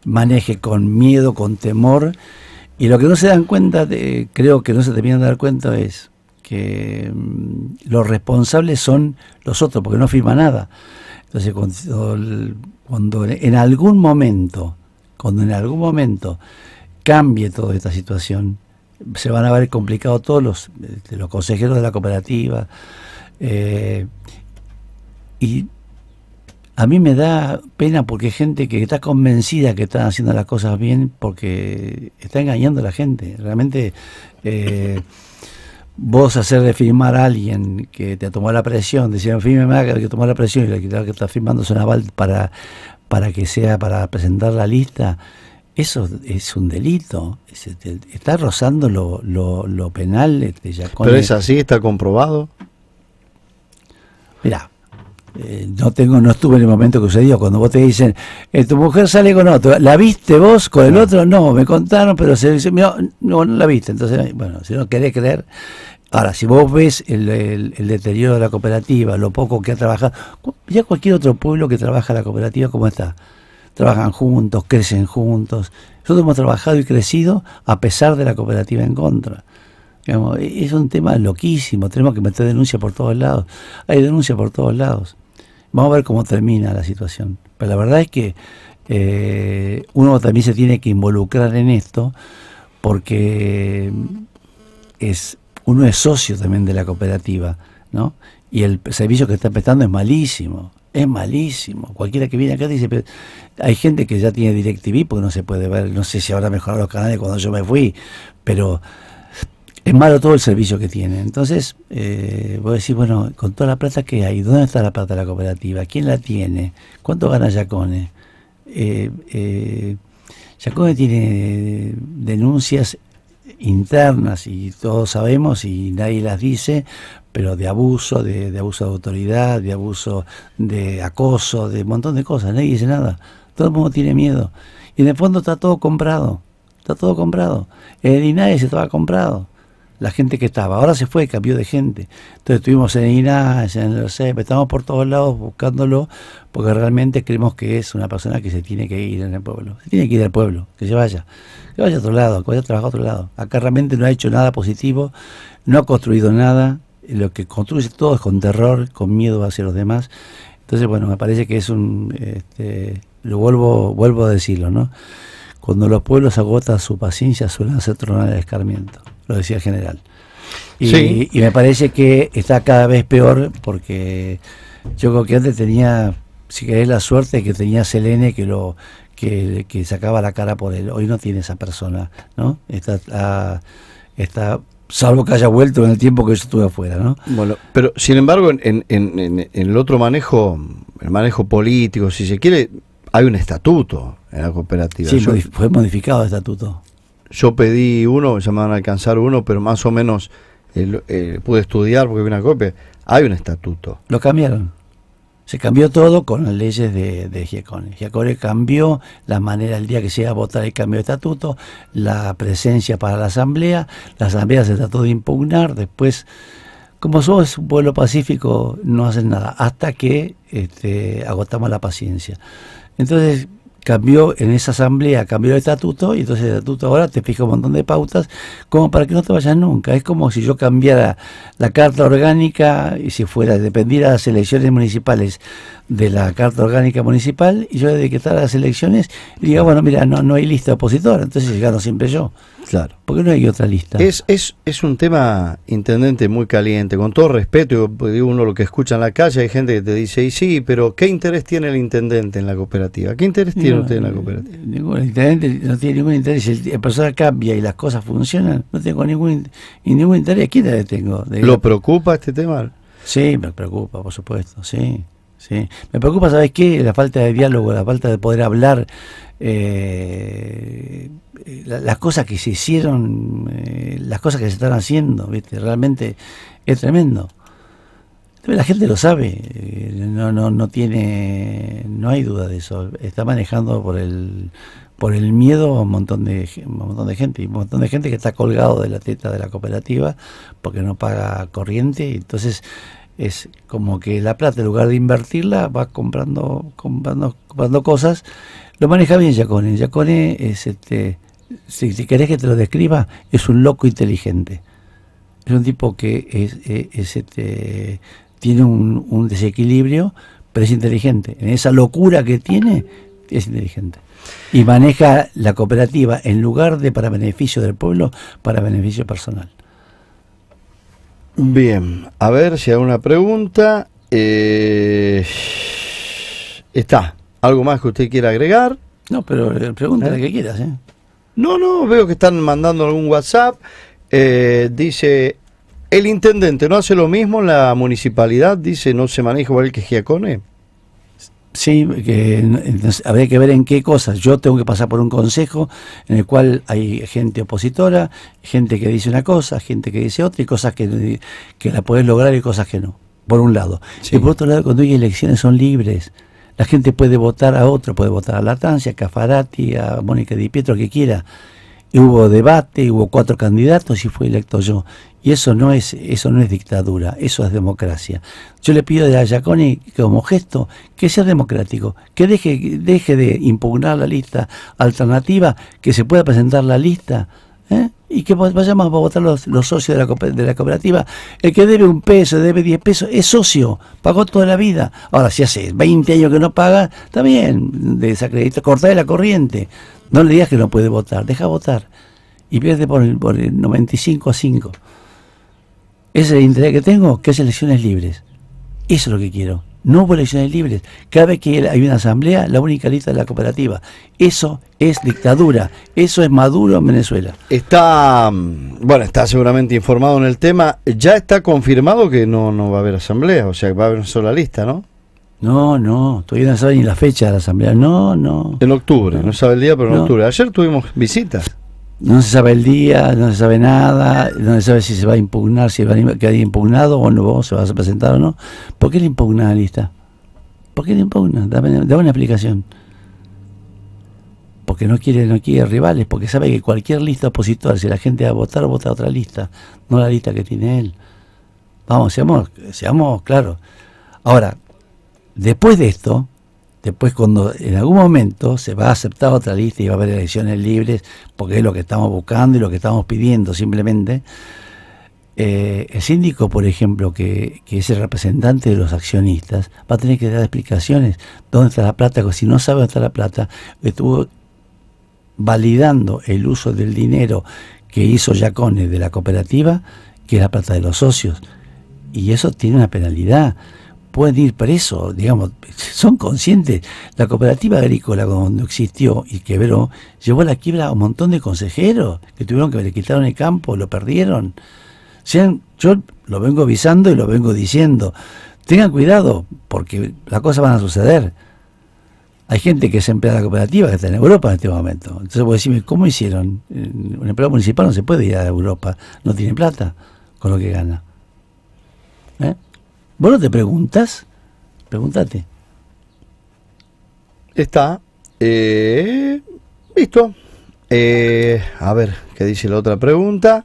maneje con miedo, con temor. Y lo que no se dan cuenta, creo que no se terminan de dar cuenta, es que mm, los responsables son los otros, porque no firma nada. Entonces, cuando, en algún momento, cuando en algún momento cambie toda esta situación, se van a ver complicados todos los, este, los consejeros de la cooperativa. Eh, y a mí me da pena porque hay gente que está convencida que están haciendo las cosas bien porque está engañando a la gente. Realmente eh, vos hacer de firmar a alguien que te tomó la presión, decían, firme que tomó la presión y el que está firmando es aval para, para que sea, para presentar la lista, eso es un delito. Este, está rozando lo, lo, penal. Este, ya Pero es así, está comprobado. Mirá, eh, no tengo, no estuve en el momento que sucedió. Cuando vos te dicen, eh, tu mujer sale con otro, ¿la viste vos con el otro? No, me contaron, pero se dice, no, no, la viste. Entonces, bueno, si no querés creer. Ahora, si vos ves el, deterioro de la cooperativa, lo poco que ha trabajado, ya cualquier otro pueblo que trabaja la cooperativa, ¿cómo está? Trabajan juntos, crecen juntos. Nosotros hemos trabajado y crecido a pesar de la cooperativa en contra. Digamos, e, es un tema loquísimo, tenemos que meter denuncia por todos lados. Hay denuncia por todos lados. Vamos a ver cómo termina la situación. Pero la verdad es que eh, uno también se tiene que involucrar en esto porque es, uno es socio también de la cooperativa, ¿no? Y el servicio que está prestando es malísimo, es malísimo. Cualquiera que viene acá dice, hay gente que ya tiene DirecTV porque no se puede ver, no sé si ahora mejorado los canales cuando yo me fui, pero es malo todo el servicio que tiene. Entonces, eh, voy a decir, bueno, con toda la plata que hay, ¿dónde está la plata de la cooperativa? ¿Quién la tiene? ¿Cuánto gana Yacone? Eh, eh tiene eh, denuncias internas y todos sabemos y nadie las dice, pero de abuso, de, abuso de autoridad, de abuso de acoso, de un montón de cosas, nadie dice nada, todo el mundo tiene miedo y en el fondo está todo comprado, está todo comprado, Y nadie se estaba comprado la gente que estaba. Ahora se fue, cambió de gente. Entonces estuvimos en Ina, en estamos por todos lados buscándolo, porque realmente creemos que es una persona que se tiene que ir en el pueblo. Se tiene que ir al pueblo, que se vaya. Que vaya a otro lado, que vaya a trabajar a otro lado. Acá realmente no ha hecho nada positivo, no ha construido nada. Lo que construye todo es con terror, con miedo hacia los demás. Entonces, bueno, me parece que es un... Este, lo vuelvo, vuelvo a decirlo, ¿no? Cuando los pueblos agotan su paciencia, suelen hacer tronar el escarmiento lo decía el general. Y, me parece que está cada vez peor porque yo creo que antes tenía, si querés, la suerte que tenía Selene que lo que, sacaba la cara por él. Hoy no tiene esa persona, ¿no? Está, está salvo que haya vuelto en el tiempo que yo estuve afuera, ¿no? Bueno, pero sin embargo, en, en, el otro manejo, el manejo político, si se quiere, hay un estatuto en la cooperativa. Sí, fue modificado el estatuto. Yo pedí uno, ya me van a alcanzar uno, pero más o menos pude estudiar porque vi una copia. Hay un estatuto. Lo cambiaron. Se cambió todo con las leyes de, de Giacone. Giacone cambió la manera, el día que se iba a votar el cambio de estatuto, la presencia para la asamblea. La asamblea se trató de impugnar, después como somos un pueblo pacífico, no hacen nada hasta que este, agotamos la paciencia. Entonces, cambió en esa asamblea, cambió el estatuto y entonces el estatuto ahora te fija un montón de pautas como para que no te vayas nunca. Es como si yo cambiara la carta orgánica y si fuera, dependiera de las elecciones municipales de la Carta Orgánica Municipal y yo desde que a las elecciones digo, bueno, mira, no, no hay lista opositora, entonces gano siempre yo. Claro. porque no hay otra lista? Es, es, un tema, intendente, muy caliente. Con todo respeto, digo uno lo que escucha en la calle, hay gente que te dice, y sí, pero ¿qué interés tiene el intendente en la cooperativa? ¿Qué interés tiene usted en la cooperativa? el intendente no tiene ningún interés. el la persona cambia y las cosas funcionan, no tengo ningún, ningún interés. aquí le tengo? ¿Lo preocupa este tema? Sí, me preocupa, por supuesto, sí. Me preocupa, ¿sabes qué? La falta de diálogo, la falta de poder hablar. Eh, las cosas que se hicieron, eh, las cosas que se están haciendo, ¿viste? Realmente es tremendo. La gente lo sabe, eh, no, no, no tiene, no hay duda de eso. Está manejando por el, por el miedo un montón de, un montón de gente, un montón de gente que está colgado de la teta de la cooperativa porque no paga corriente, entonces es como que la plata, en lugar de invertirla, va comprando, comprando, cosas. Lo maneja bien Jacone. Jacone es este, si, querés que te lo describa, es un loco inteligente. Es un tipo que es, eh, este, tiene un, desequilibrio, pero es inteligente. En esa locura que tiene, es inteligente. Y maneja la cooperativa en lugar de para beneficio del pueblo, para beneficio personal. Bien, a ver si hay una pregunta. Eh, está. ¿Algo más que usted quiera agregar? No, pero eh, pregunta ¿Eh? que quieras. ¿eh? No, no, veo que están mandando algún WhatsApp. dice, el intendente no hace lo mismo en la municipalidad, dice, no se maneja igual que Giacone. Sí, que habría que ver en qué cosas. Yo tengo que pasar por un consejo en el cual hay gente opositora, gente que dice una cosa, gente que dice otra y cosas que, la puedes lograr y cosas que no, por un lado. Y por otro lado, cuando hay elecciones son libres. La gente puede votar a otro, puede votar a Latancia, a Cafarati, a Mónica Di Pietro, que quiera hubo debate, hubo cuatro candidatos y fui electo yo. Y eso no es, eso no es dictadura, eso es democracia. Yo le pido a Ayaconi como gesto que sea democrático, que deje, deje de impugnar la lista alternativa, que se pueda presentar la lista. ¿eh? y que vayamos a votar los, socios de la, cooperativa. El que debe un peso, debe 10 pesos, es socio, pagó toda la vida. Ahora, si hace 20 años que no paga, también bien, desacredita, de la corriente. No le digas que no puede votar, deja votar. Y pierde por el, por 95 a 5. Ese es el interés que tengo, que es elecciones libres. Eso es lo que quiero. No hubo elecciones libres. Cada vez que hay una asamblea, la única lista es la cooperativa. Eso es dictadura. Eso es Maduro en Venezuela. Está, mm, bueno, está seguramente informado en el tema. Ya está confirmado que no, no va a haber asamblea, o sea, que va a haber una sola lista, ¿no? No, no, todavía no sabe ni la fecha de la asamblea. No, no. En octubre, no, sabe el día, pero en octubre. Ayer tuvimos visitas. No se sabe el día, no se sabe nada, no se sabe si se va a impugnar, si va a quedar impugnado o no, se va a presentar o no. ¿Por qué le impugna la lista? ¿Por qué le impugna? Dame, una explicación. Porque no quiere, no quiere rivales, porque sabe que cualquier lista opositora, si la gente va a votar, vota otra lista, no la lista que tiene él. Vamos, seamos, seamos claros. Ahora, Después de esto, después cuando en algún momento se va a aceptar otra lista y va a haber elecciones libres, porque es lo que estamos buscando y lo que estamos pidiendo simplemente, eh, el síndico, por ejemplo, que, que, es el representante de los accionistas, va a tener que dar explicaciones dónde está la plata, porque si no sabe dónde está la plata, estuvo validando el uso del dinero que hizo Giacone de la cooperativa, que es la plata de los socios. Y eso tiene una penalidad pueden ir presos, digamos, son conscientes. La cooperativa agrícola cuando existió y quebró, llevó a la quiebra a un montón de consejeros que tuvieron que le quitaron el campo, lo perdieron. yo lo vengo avisando y lo vengo diciendo. Tengan cuidado, porque las cosas van a suceder. Hay gente que es empleada cooperativa que está en Europa en este momento. Entonces vos decime, ¿cómo hicieron? Eh, un empleado municipal no se puede ir a Europa, no tiene plata con lo que gana. ¿Eh? ¿Vos no te preguntas? Pregúntate. Está. Eh, listo. Eh, a ver, ¿qué dice la otra pregunta?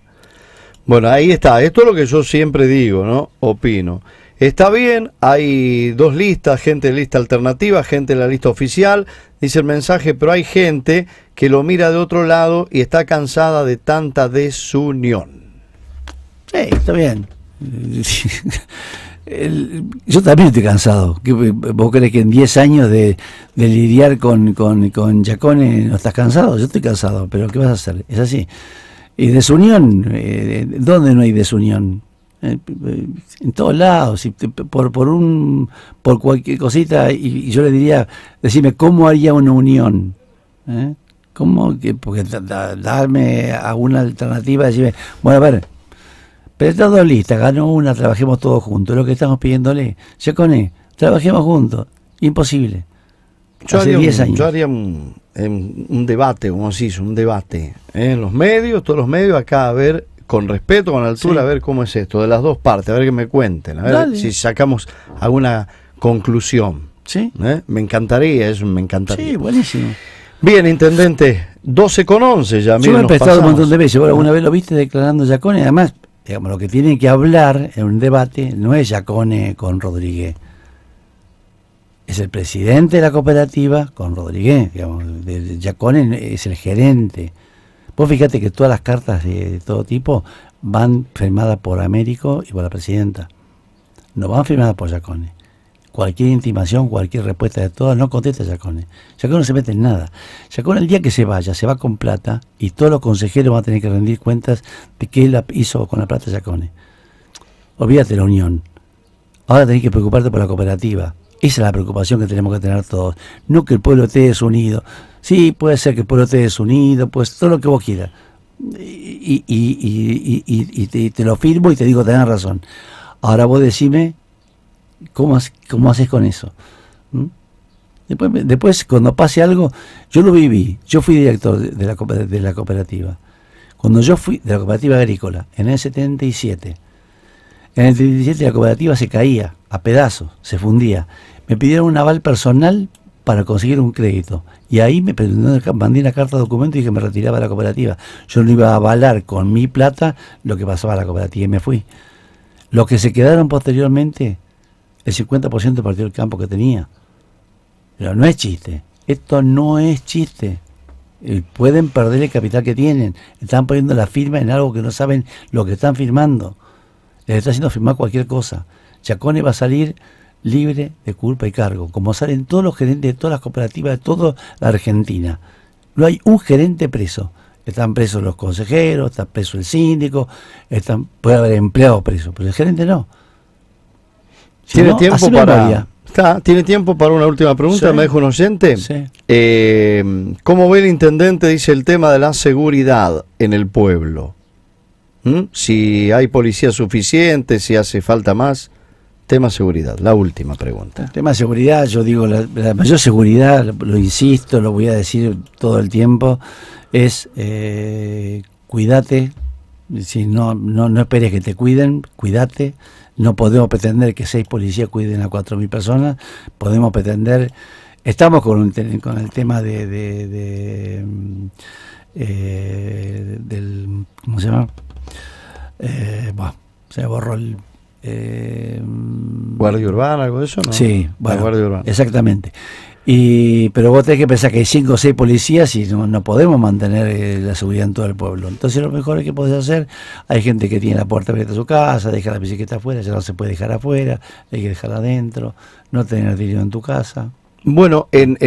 Bueno, ahí está. Esto es lo que yo siempre digo, ¿no? Opino. Está bien, hay dos listas, gente de lista alternativa, gente de la lista oficial, dice el mensaje, pero hay gente que lo mira de otro lado y está cansada de tanta desunión. Sí, está bien. yo también estoy cansado. ¿Vos crees que en 10 años de, lidiar con, con, con Giacone no estás cansado? Yo estoy cansado, pero ¿qué vas a hacer? Es así. Y desunión, eh, ¿dónde no hay desunión? Eh, eh, en todos lados, por, por, un, por cualquier cosita, y, yo le diría, decime, ¿cómo haría una unión? ¿Eh? ¿Cómo? Que, porque darme alguna alternativa, decirme, bueno, a ver, pero está dos listas, ganó una, trabajemos todos juntos, lo que estamos pidiéndole. él, trabajemos juntos. Imposible. Yo haría, un, yo em, haría, un, debate, como se hizo, un debate en los medios, todos los medios, acá a ver, con respeto, con altura, a ver cómo es esto, de las dos partes, a ver que me cuenten, a ver si sacamos alguna conclusión. Sí. ¿Eh? Me encantaría, eso me encantaría. Sí, buenísimo. Bien, intendente, 12 con 11 ya. Yo me he prestado un montón de veces, vos alguna vez lo viste declarando Jacone además lo que tiene que hablar en un debate no es Yacone con Rodríguez, es el presidente de la cooperativa con Rodríguez, digamos, Yacone es el gerente. Vos fíjate que todas las cartas de, todo tipo van firmadas por Américo y por la presidenta. No van firmadas por Yacone cualquier intimación, cualquier respuesta de todas, no contesta Yacone ¿eh? Yacone no se mete en nada. Yacone el día que se vaya, se va con plata y todos los consejeros van a tener que rendir cuentas de qué él hizo con la plata Yacone ¿eh? Olvídate la unión. Ahora tenés que preocuparte por la cooperativa. Esa es la preocupación que tenemos que tener todos. No que el pueblo esté desunido. Sí, puede ser que el pueblo esté desunido, pues todo lo que vos quieras. Y, te, lo firmo y te digo, tenés razón. Ahora vos decime ¿Cómo, cómo haces con eso? ¿Mm? Después, cuando pase algo, yo lo viví. Yo fui director de, la, cooperativa. Cuando yo fui de la cooperativa agrícola, en el 77, en el 77 la cooperativa se caía a pedazos, se fundía. Me pidieron un aval personal para conseguir un crédito. Y ahí me mandé una carta de documento y que me retiraba de la cooperativa. Yo no iba a avalar con mi plata lo que pasaba a la cooperativa y me fui. Los que se quedaron posteriormente el 50% partido del campo que tenía. Pero no es chiste. Esto no es chiste. Eh, pueden perder el capital que tienen. Están poniendo la firma en algo que no saben lo que están firmando. Les está haciendo firmar cualquier cosa. Chacone va a salir libre de culpa y cargo, como salen todos los gerentes de todas las cooperativas de toda la Argentina. No hay un gerente preso. Están presos los consejeros, está preso el síndico, están, puede haber empleado presos, pero el gerente no. ¿Tiene tiempo para.? Está, ¿Tiene tiempo para una última pregunta? Me dejo un oyente. Eh, ¿Cómo ve el intendente, dice, el tema de la seguridad en el pueblo? ¿Mm? Si hay policía suficiente, si hace falta más. Tema seguridad, la última pregunta. tema seguridad, yo digo, la, mayor seguridad, lo insisto, lo voy a decir todo el tiempo, es eh, cuídate, si no, no esperes que te cuiden, cuídate. No podemos pretender que seis policías cuiden a cuatro mil personas. Podemos pretender. Estamos con, el tema de. de, mm, eh, del, ¿Cómo se llama? Eh, se borró el. Eh, mm, guardia urbana, algo de eso, ¿no? Sí, bueno, guardia exactamente pero vos tenés que pensar que hay cinco o seis policías y no, podemos mantener eh, la seguridad en todo el pueblo. Entonces lo mejor es que podés hacer, hay gente que tiene la puerta abierta a su casa, deja la bicicleta afuera, ya no se puede dejar afuera, hay que dejarla adentro, no tener dinero en tu casa. Bueno, en,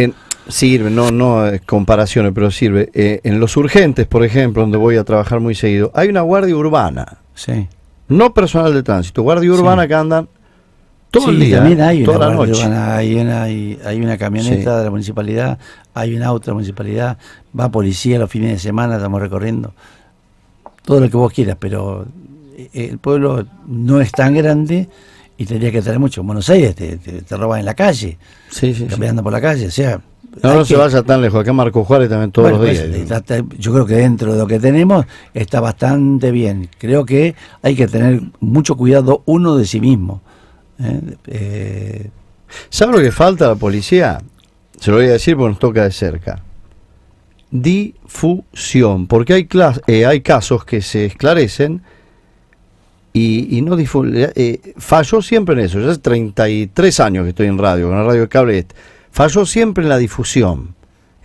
sirve, no, no eh, comparaciones, pero sirve. Eh, en los urgentes, por ejemplo, donde voy a trabajar muy seguido, hay una guardia urbana. Sí. No personal de tránsito, guardia urbana que andan también hay una, hay, una, camioneta de la municipalidad, hay una otra municipalidad, va policía los fines de semana, estamos recorriendo. Todo lo que vos quieras, pero eh, el pueblo no es tan grande y tendría que tener mucho. En Buenos Aires te, roban en la calle, sí, caminando por la calle, o sea. No, se vaya tan lejos, acá Marco Juárez también todos los pues, días. yo creo que dentro de lo que tenemos está bastante bien. Creo que hay que tener mucho cuidado uno de sí mismo eh, eh, ¿Sabe lo que falta a la policía? Se lo voy a decir porque nos toca de cerca. Difusión, porque hay, eh, casos que se esclarecen y, no difunden. Eh, falló siempre en eso. Ya hace 33 años que estoy en radio, en la radio de cable. Este. Falló siempre en la difusión.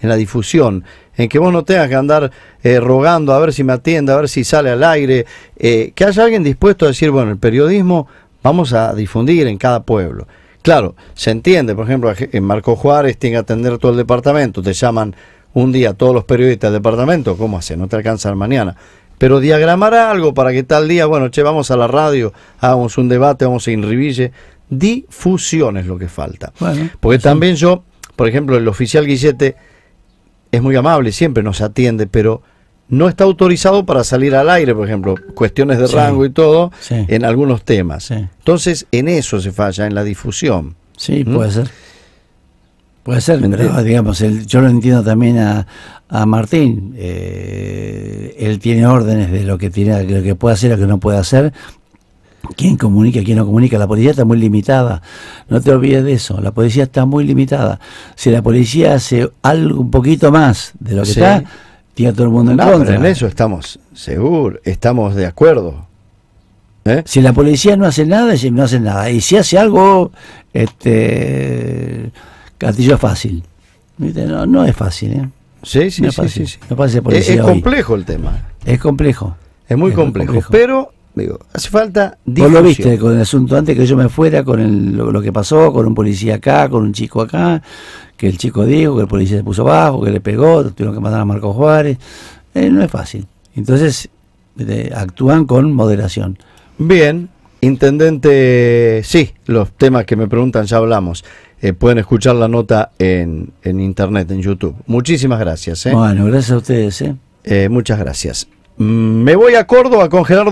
En la difusión, en que vos no tengas que andar rogando a ver si me atiende, a ver si sale al aire, que haya alguien dispuesto a decir, bueno, el periodismo vamos a difundir en cada pueblo. Claro, se entiende, por ejemplo, en Marco Juárez tiene que atender todo el departamento, te llaman un día todos los periodistas del departamento, ¿cómo hace? No te alcanzan mañana. Pero diagramar algo para que tal día, bueno, che, vamos a la radio, hagamos un debate, vamos a Inribille. Difusión es lo que falta. Porque también yo, por ejemplo, el oficial Guillete es muy amable, siempre nos atiende, pero no está autorizado para salir al aire, por ejemplo, cuestiones de rango y todo, en algunos temas. Entonces, en eso se falla, en la difusión. Sí, ¿Mm? puede ser. Puede ser, digamos, el, yo lo entiendo también a, a Martín. Eh, él tiene órdenes de lo que tiene, de lo que puede hacer, lo que no puede hacer. ¿Quién comunica, quién no comunica? La policía está muy limitada. No te olvides de eso. La policía está muy limitada. Si la policía hace algo un poquito más de lo que está, todo mundo en eso estamos seguros, estamos de acuerdo. ¿Eh? Si la policía no hace nada, no hace nada. Y si hace algo, este castillo fácil. No, es fácil, ¿eh? Sí, sí, sí, Es, complejo el tema. Es complejo. Es muy complejo, Pero hace falta difusión. lo viste con el asunto antes que yo me fuera, con lo, que pasó, con un policía acá, con un chico acá, que el chico dijo, que el policía se puso bajo, que le pegó, tuvieron que mandar a Marco Juárez. Eh, no es fácil. Entonces, actúan con moderación. Bien, intendente, sí, los temas que me preguntan ya hablamos. Eh, pueden escuchar la nota en, en, internet, en YouTube. Muchísimas gracias. ¿eh? Bueno, gracias a ustedes. muchas gracias. Mm, me voy a Córdoba a Gerardo.